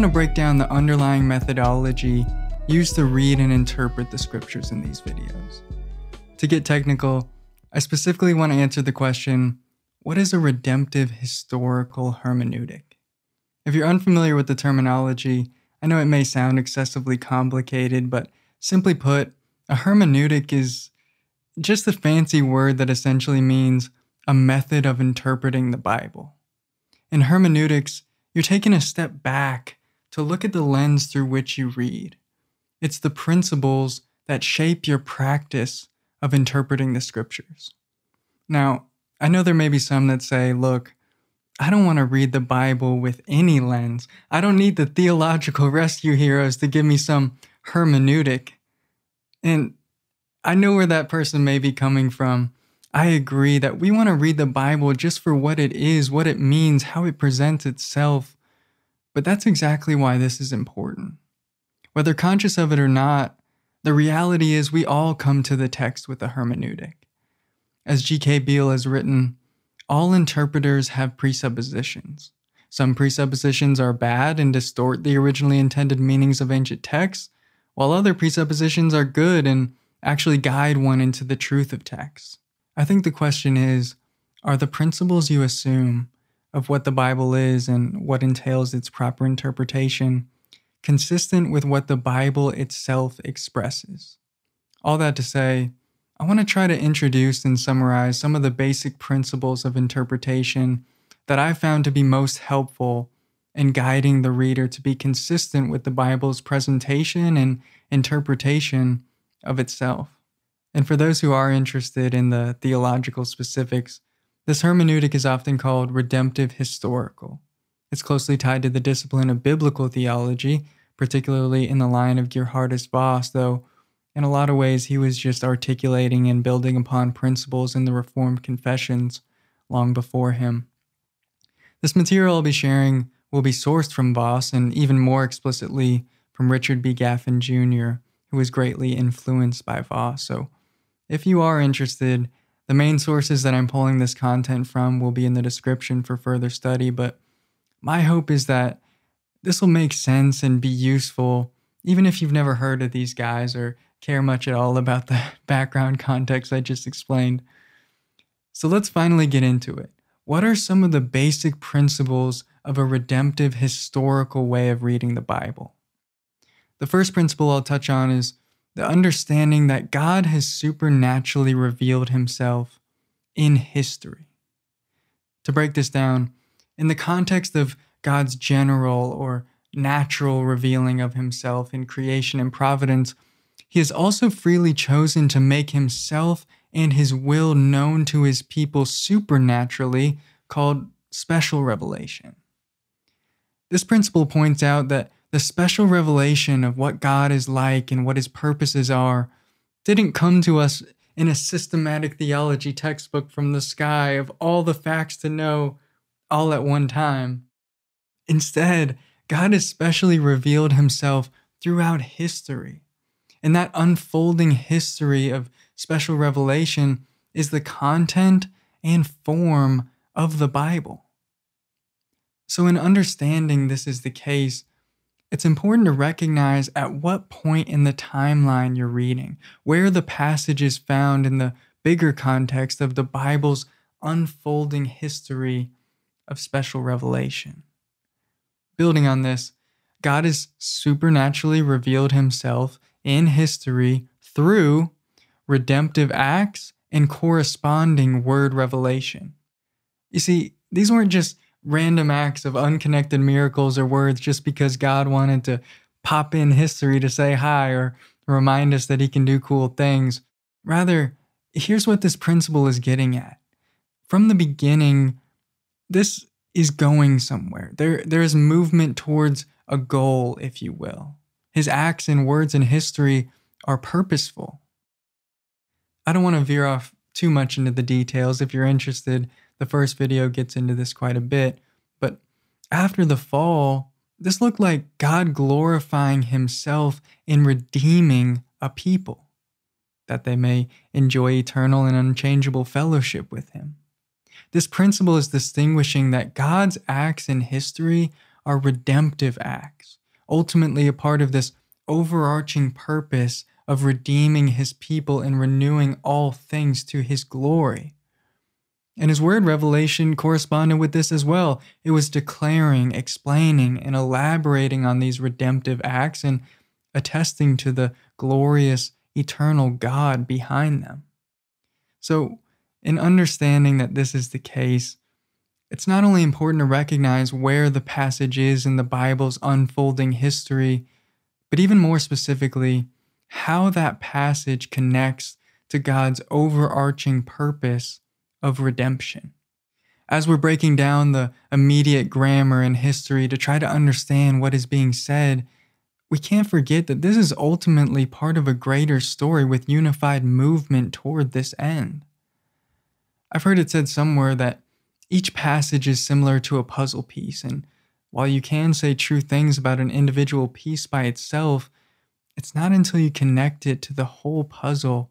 want to break down the underlying methodology used to read and interpret the scriptures in these videos. To get technical, I specifically want to answer the question what is a redemptive historical hermeneutic? If you're unfamiliar with the terminology, I know it may sound excessively complicated, but simply put, a hermeneutic is just a fancy word that essentially means a method of interpreting the Bible. In hermeneutics, you're taking a step back to look at the lens through which you read. It's the principles that shape your practice of interpreting the scriptures. Now, I know there may be some that say, look, I don't want to read the Bible with any lens. I don't need the theological rescue heroes to give me some hermeneutic. And I know where that person may be coming from. I agree that we want to read the Bible just for what it is, what it means, how it presents itself but that's exactly why this is important. Whether conscious of it or not, the reality is we all come to the text with a hermeneutic. As G.K. Beale has written, all interpreters have presuppositions. Some presuppositions are bad and distort the originally intended meanings of ancient texts, while other presuppositions are good and actually guide one into the truth of texts. I think the question is are the principles you assume of what the Bible is and what entails its proper interpretation, consistent with what the Bible itself expresses. All that to say, I want to try to introduce and summarize some of the basic principles of interpretation that I found to be most helpful in guiding the reader to be consistent with the Bible's presentation and interpretation of itself. And for those who are interested in the theological specifics, this hermeneutic is often called redemptive historical. It's closely tied to the discipline of biblical theology, particularly in the line of Gerhardus Voss, though in a lot of ways he was just articulating and building upon principles in the Reformed confessions long before him. This material I'll be sharing will be sourced from Voss and even more explicitly from Richard B. Gaffin Jr., who was greatly influenced by Voss. So if you are interested, the main sources that I'm pulling this content from will be in the description for further study, but my hope is that this will make sense and be useful, even if you've never heard of these guys or care much at all about the background context I just explained. So let's finally get into it. What are some of the basic principles of a redemptive historical way of reading the Bible? The first principle I'll touch on is the understanding that God has supernaturally revealed himself in history. To break this down, in the context of God's general or natural revealing of himself in creation and providence, he has also freely chosen to make himself and his will known to his people supernaturally, called special revelation. This principle points out that the special revelation of what God is like and what his purposes are didn't come to us in a systematic theology textbook from the sky of all the facts to know all at one time. Instead, God especially revealed himself throughout history. And that unfolding history of special revelation is the content and form of the Bible. So, in understanding this is the case, it's important to recognize at what point in the timeline you're reading, where the passage is found in the bigger context of the Bible's unfolding history of special revelation. Building on this, God has supernaturally revealed himself in history through redemptive acts and corresponding word revelation. You see, these weren't just random acts of unconnected miracles or words just because God wanted to pop in history to say hi or remind us that He can do cool things. Rather, here's what this principle is getting at. From the beginning, this is going somewhere. There, there is movement towards a goal, if you will. His acts and words and history are purposeful. I don't want to veer off too much into the details. If you're interested, the first video gets into this quite a bit, but after the fall, this looked like God glorifying himself in redeeming a people, that they may enjoy eternal and unchangeable fellowship with him. This principle is distinguishing that God's acts in history are redemptive acts, ultimately a part of this overarching purpose of redeeming his people and renewing all things to his glory. And his word revelation corresponded with this as well. It was declaring, explaining, and elaborating on these redemptive acts and attesting to the glorious, eternal God behind them. So, in understanding that this is the case, it's not only important to recognize where the passage is in the Bible's unfolding history, but even more specifically, how that passage connects to God's overarching purpose of redemption. As we're breaking down the immediate grammar and history to try to understand what is being said, we can't forget that this is ultimately part of a greater story with unified movement toward this end. I've heard it said somewhere that each passage is similar to a puzzle piece, and while you can say true things about an individual piece by itself, it's not until you connect it to the whole puzzle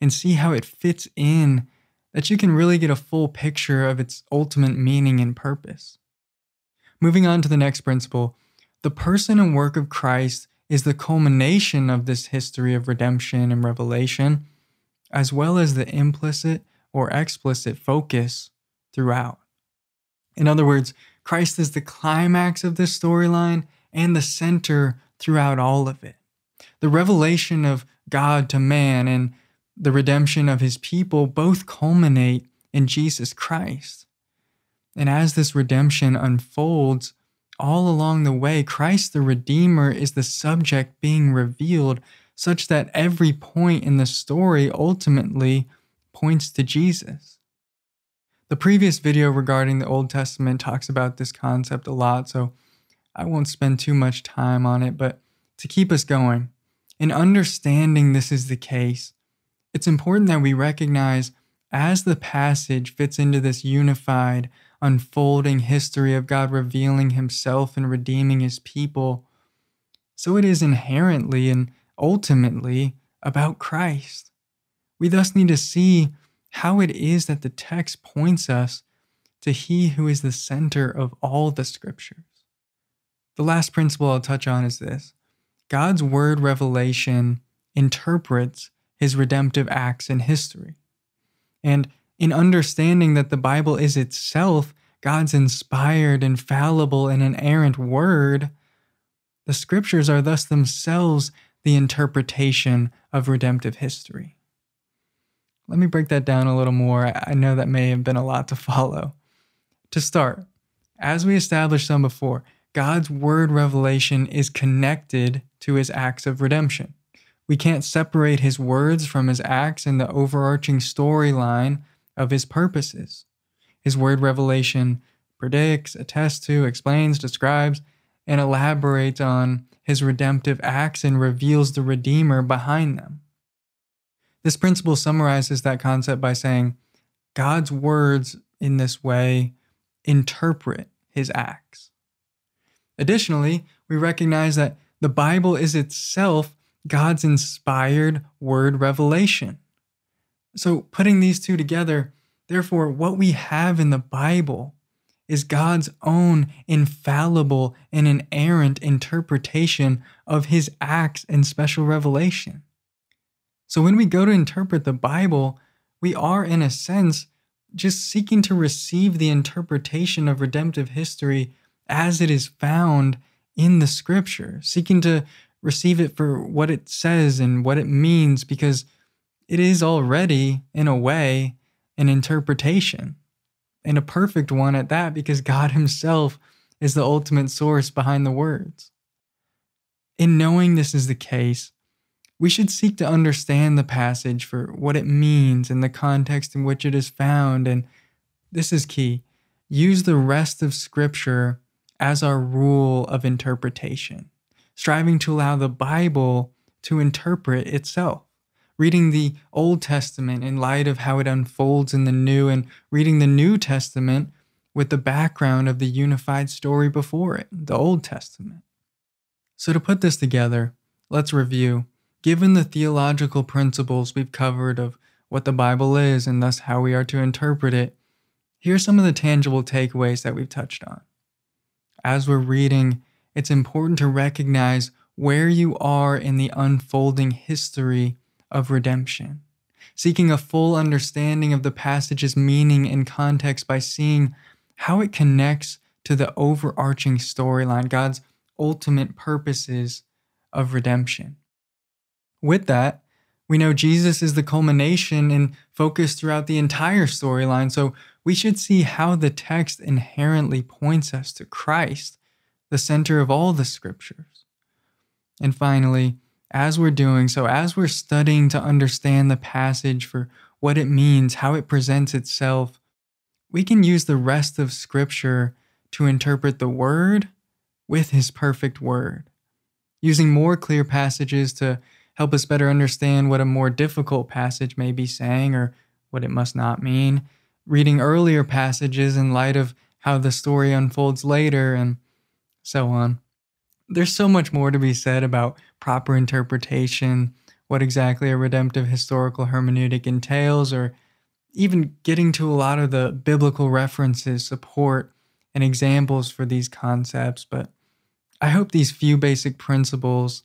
and see how it fits in that you can really get a full picture of its ultimate meaning and purpose. Moving on to the next principle, the person and work of Christ is the culmination of this history of redemption and revelation, as well as the implicit or explicit focus throughout. In other words, Christ is the climax of this storyline and the center throughout all of it. The revelation of God to man and the redemption of his people both culminate in Jesus Christ. And as this redemption unfolds, all along the way, Christ the Redeemer is the subject being revealed, such that every point in the story ultimately points to Jesus. The previous video regarding the Old Testament talks about this concept a lot, so I won't spend too much time on it, but to keep us going, in understanding this is the case, it's important that we recognize as the passage fits into this unified, unfolding history of God revealing himself and redeeming his people, so it is inherently and ultimately about Christ. We thus need to see how it is that the text points us to he who is the center of all the scriptures. The last principle I'll touch on is this God's word revelation interprets his redemptive acts in history. And in understanding that the Bible is itself God's inspired, infallible, and inerrant word, the scriptures are thus themselves the interpretation of redemptive history. Let me break that down a little more. I know that may have been a lot to follow. To start, as we established some before, God's word revelation is connected to his acts of redemption. We can't separate his words from his acts and the overarching storyline of his purposes. His word revelation predicts, attests to, explains, describes, and elaborates on his redemptive acts and reveals the Redeemer behind them. This principle summarizes that concept by saying God's words in this way interpret his acts. Additionally, we recognize that the Bible is itself God's inspired word revelation. So, putting these two together, therefore, what we have in the Bible is God's own infallible and inerrant interpretation of his acts and special revelation. So, when we go to interpret the Bible, we are, in a sense, just seeking to receive the interpretation of redemptive history as it is found in the scripture, seeking to receive it for what it says and what it means because it is already, in a way, an interpretation and a perfect one at that because God Himself is the ultimate source behind the words. In knowing this is the case, we should seek to understand the passage for what it means and the context in which it is found. And this is key use the rest of Scripture as our rule of interpretation striving to allow the Bible to interpret itself. Reading the Old Testament in light of how it unfolds in the New, and reading the New Testament with the background of the unified story before it, the Old Testament. So, to put this together, let's review. Given the theological principles we've covered of what the Bible is and thus how we are to interpret it, here are some of the tangible takeaways that we've touched on. As we're reading it's important to recognize where you are in the unfolding history of redemption. Seeking a full understanding of the passage's meaning and context by seeing how it connects to the overarching storyline, God's ultimate purposes of redemption. With that, we know Jesus is the culmination and focus throughout the entire storyline, so we should see how the text inherently points us to Christ the center of all the scriptures. And finally, as we're doing so, as we're studying to understand the passage for what it means, how it presents itself, we can use the rest of Scripture to interpret the Word with His perfect Word, using more clear passages to help us better understand what a more difficult passage may be saying or what it must not mean, reading earlier passages in light of how the story unfolds later, and so on. There's so much more to be said about proper interpretation, what exactly a redemptive historical hermeneutic entails, or even getting to a lot of the biblical references, support, and examples for these concepts. But I hope these few basic principles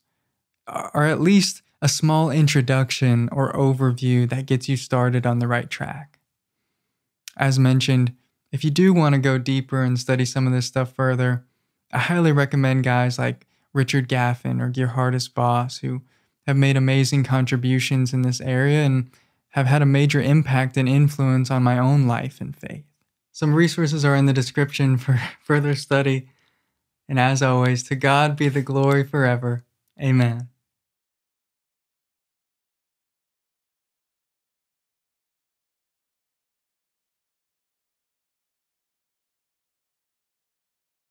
are at least a small introduction or overview that gets you started on the right track. As mentioned, if you do want to go deeper and study some of this stuff further, I highly recommend guys like Richard Gaffin or Gerhardus Boss who have made amazing contributions in this area and have had a major impact and influence on my own life and faith. Some resources are in the description for further study. And as always, to God be the glory forever. Amen.